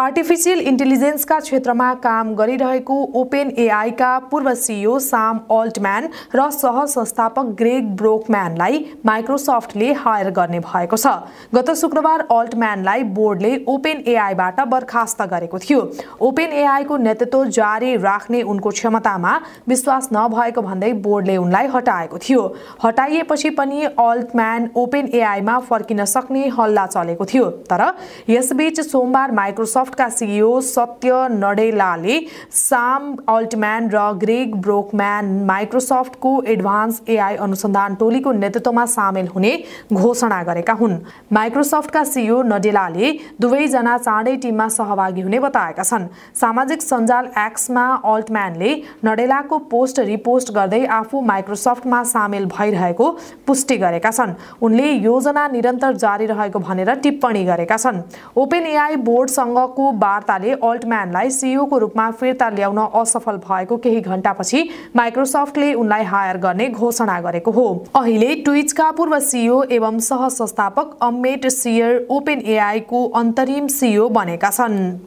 artificial इन्टेलिजेन्सका क्षेत्रमा काम गरिरहेको ओपेन एआईका पूर्व सिइओ साम अल्टम्यान र सह संस्थापक ग्रेग ब्रोकम्यानलाई माइक्रोसफ्टले हायर गर्ने भएको छ गत शुक्रबार अल्टम्यानलाई बोर्डले ओपेन एआईबाट बर्खास्त गरेको थियो ओपेन एआईको नेतृत्व जारी राख्ने उनको क्षमतामा विश्वास नभएको भन्दै बोर्डले उनलाई हटाएको थियो हटाइएपछि पनि अल्टम्यान ओपेन एआईमा फर्किन सक्ने हल्ला चलेको थियो तर यसबीच सोमबार माइक्रोसफ्ट माइक्रोसफ्टका सिइओ सत्य नडेलाले साम अल्टम्यान र ग्रेग ब्रोकम्यान माइक्रोसफ्टको एडभान्स एआई अनुसन्धान टोलीको नेतृत्वमा सामेल हुने घोषणा गरेका हुन् माइक्रोसफ्टका सिइओ नडेलाले दुवैजना चाँडै टिममा सहभागी हुने बताएका छन् सामाजिक सञ्जाल एक्समा अल्टम्यानले नडेलाको पोस्ट रिपोस्ट गर्दै आफू माइक्रोसफ्टमा सामेल भइरहेको पुष्टि गरेका छन् उनले योजना निरन्तर जारी रहेको भनेर टिप्पणी गरेका छन् ओपेन एआई बोर्डसँग ब्लकको वार्ताले अल्टम्यानलाई सिइओको रूपमा फिर्ता ल्याउन असफल भएको केही घण्टापछि माइक्रोसफ्टले उनलाई हायर गर्ने घोषणा गरेको हो अहिले ट्विचका पूर्व सिइओ एवं सह संस्थापक अम्मेट सियर ओपेन एआईको अन्तरिम सिइओ बनेका छन्